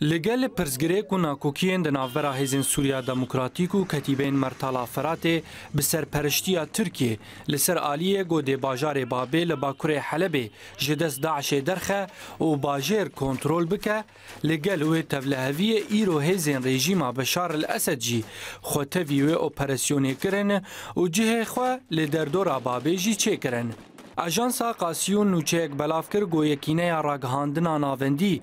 لگل پرزگریک و ناکوکیین د ناوبرا هیزین سوریا دموکراتیک و کتیبین مرتلا فرات به سرپرشتیا ترکیه لسر آلیه گوده باجار بابه لباکور حلبه جدس داعش درخه و باجر کنترول بکه لگل و تولهوی ایرو هیزین رژیما بشار الاسد جی خوتوی و اپریسیونه کرن و جه خواه لدردور بابه جی چه کرن آژانسا قاسیون نوچەیەک بەلافکر گۆیەکینەیە ڕاگەهاندنا ناوەندی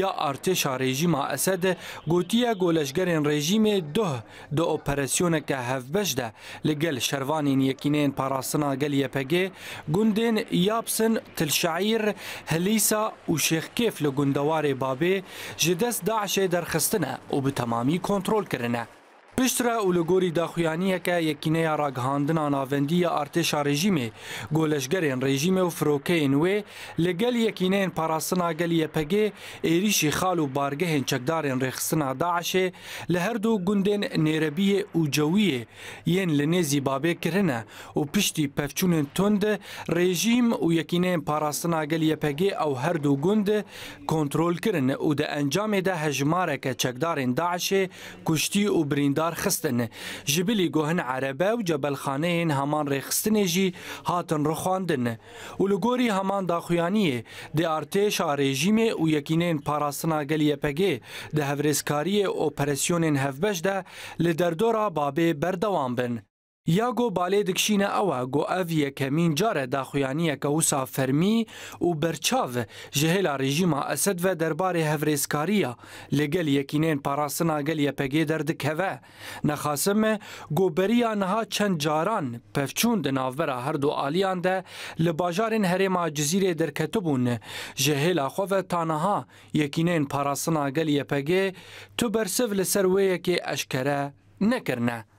یا ئارتێشا ڕێژیما ئەسەد گوتیە گۆلەشگەرێن ڕێژیمێ دۆه دە ئۆپەرسیۆنەکە هەفبەشدە لەگەل شەروانین یەکینێن پاراستنا گەل یەپەگێ گوندێن یاپسن تلشعیر هەلیسا و شێخکێف لە گوندەوارێ بابێ ji dest daişê derxistin e û bi temamî kontrol kirine. Piştre û li gorî daxuyaniyeke yekîneya ragihandina navendiya artêşa rejîmê, goleşgerên rejîmê û firokeyên wê li gel yekîneyên parastina gelî YPG, êrişî xal û bargehên çekdarên rêxistina Daişê li her du gundên nêrebiyê û cewiyê yên li nêzî babê kirine û piştî pevçûnên tund rejîm û yekîneyên parastina gelî YPG ew her du gund kontrol kirin û di encamê de hejmareke çekdarên Daişê kuştî û birîndar دار خستن جبلی گوهن عربه و جبلخانه این همان رخستن جی هاتن رخواندن و لگوری همان داخویانی دی ارتش رژیم و یکینین پاراستنا گلی پگه ده هفرسکاری اپریسیون هفبش ده لدردورا بابه بردوام بن یا گو بالێ دکشینە ئەوە گۆ ئەڤ یەکەمین جارە داخویانیەکە وسا فەرمی و بەرچاو ji hêla rejîma Esed ve derbarê hevrêskariya li gel yekînên parastina gel yepegê derdikeve. Nexasim me goberiya niha çend caran pevçûn di navbera her du aliyan de li bajarên herêma cizîrê derketibûn ji hêla xwe ve taniha yekînên parastina gel yepegê tu bersiv li ser wê yekê eşkere nekirne.